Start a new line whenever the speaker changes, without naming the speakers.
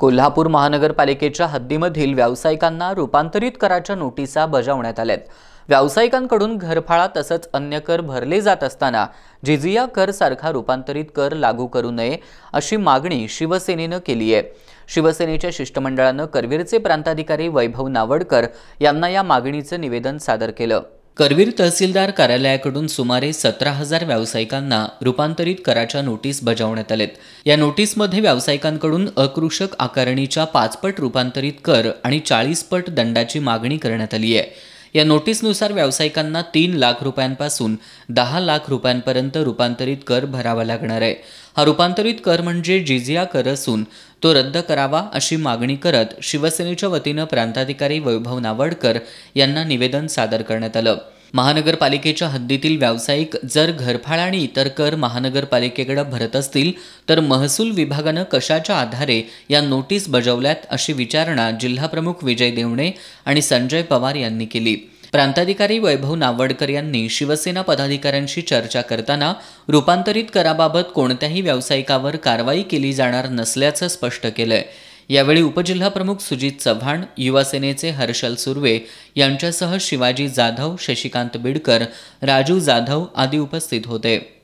कोल्हापूर महानगरपालिकेच्या हद्दीमधील व्यावसायिकांना रूपांतरित कराच्या नोटिसा बजावण्यात आल्यात व्यावसायिकांकडून घरफाळा तसंच अन्य कर भरले जात असताना जिजिया कर सारखा रूपांतरित कर लागू करू नये अशी मागणी शिवसेनेनं केली आहे शिवसेनेच्या शिष्टमंडळानं करवीरचे प्रांताधिकारी वैभव नावडकर यांना या मागणीचं निवेदन सादर केलं करवीर तहसीलदार कार्यालयाकडून सुमारे सतरा हजार व्यावसायिकांना रूपांतरित कराच्या नोटीस बजावण्यात आलेत या नोटीसमध्ये व्यावसायिकांकडून अकृषक आकारणीच्या पाचपट रूपांतरित कर आणि चाळीस पट दंडाची मागणी करण्यात आली आहे या नोटीसनुसार व्यावसायिकांना तीन लाख रुपयांपासून दहा लाख रुपयांपर्यंत रूपांतरित कर भरावा लागणार आहे हा रूपांतरित कर म्हणजे जिजिया कर असून तो रद्द करावा अशी मागणी करत शिवसेनेच्या वतीनं प्रांताधिकारी वैभव नावडकर यांना निवेदन सादर करण्यात आलं महानगरपालिकेच्या हद्दीतील व्यावसायिक जर घरफाळ आणि इतर कर महानगरपालिकेकडे भरत असतील तर महसूल विभागानं कशाच्या आधारे या नोटीस बजावल्यात अशी विचारणा जिल्हाप्रमुख विजय देवणे आणि संजय पवार यांनी केली प्रांताधिकारी वैभव नावडकर यांनी शिवसेना पदाधिकाऱ्यांशी चर्चा करताना रूपांतरित कराबाबत कोणत्याही व्यावसायिकावर कारवाई केली जाणार नसल्याचं स्पष्ट केलंय यावेळी उपजिल्हाप्रमुख सुजित चव्हाण युवासेनेचे हर्षल सुर्वे यांच्यासह शिवाजी जाधव शशिकांत बिडकर राजू जाधव आदी उपस्थित होते